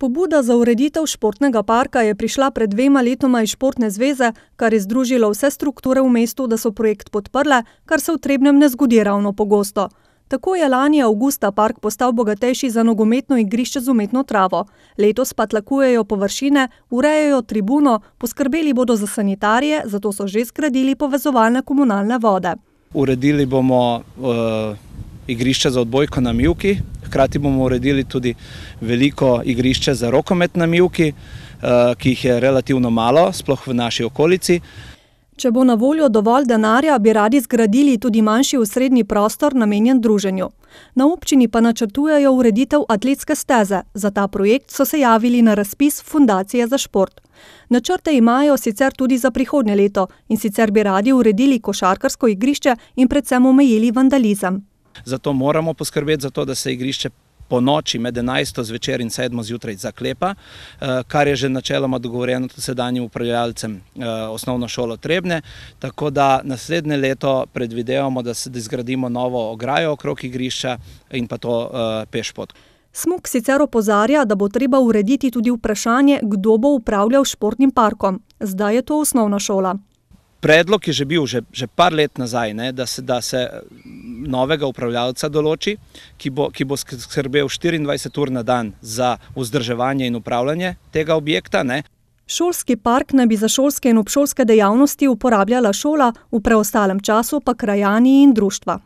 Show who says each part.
Speaker 1: Pobuda za ureditev športnega parka je prišla pred dvema letoma iz Športne zveze, kar je združilo vse strukture v mestu, da so projekt podprle, kar se v Trebnem ne zgodi ravno pogosto. Tako je lani avgusta park postal bogatejši za nogometno igrišče z umetno travo. Letos pa tlakujejo površine, urejejo tribuno, poskrbeli bodo za sanitarije, zato so že zgradili povezovalne komunalne vode.
Speaker 2: Uredili bomo eh, igrišče za odbojko na Milki, Hkrati bomo uredili tudi veliko igrišče za rokomet na Mjuki, eh, ki jih je relativno malo, sploh v naši okolici.
Speaker 1: Če bo na voljo dovolj denarja, bi radi zgradili tudi manjši osrednji prostor namenjen druženju. Na občini pa načrtujejo ureditev atletske steze. Za ta projekt so se javili na razpis Fundacije za šport. Načrte imajo sicer tudi za prihodnje leto in sicer bi radi uredili košarkarsko igrišče in predvsem omejili vandalizem.
Speaker 2: Zato moramo poskrbeti za to, da se igrišče po noči med 11. zvečer in 7. zjutraj zaklepa, eh, kar je že načeloma dogovoreno tudi sedanjim upravljalcem eh, osnovno šolo Trebne, tako da naslednje leto predvidevamo, da se izgradimo novo ograjo okrog igrišča in pa to eh, pešpot.
Speaker 1: Smuk sicer opozarja, da bo treba urediti tudi vprašanje, kdo bo upravljal športnim parkom. Zdaj je to osnovna šola.
Speaker 2: Predlog je že bil, že par let nazaj, da se novega upravljavca določi, ki bo skrbel 24 ur na dan za vzdrževanje in upravljanje tega objekta.
Speaker 1: Šolski park naj bi za šolske in obšolske dejavnosti uporabljala šola, v preostalem času pa krajani in društva.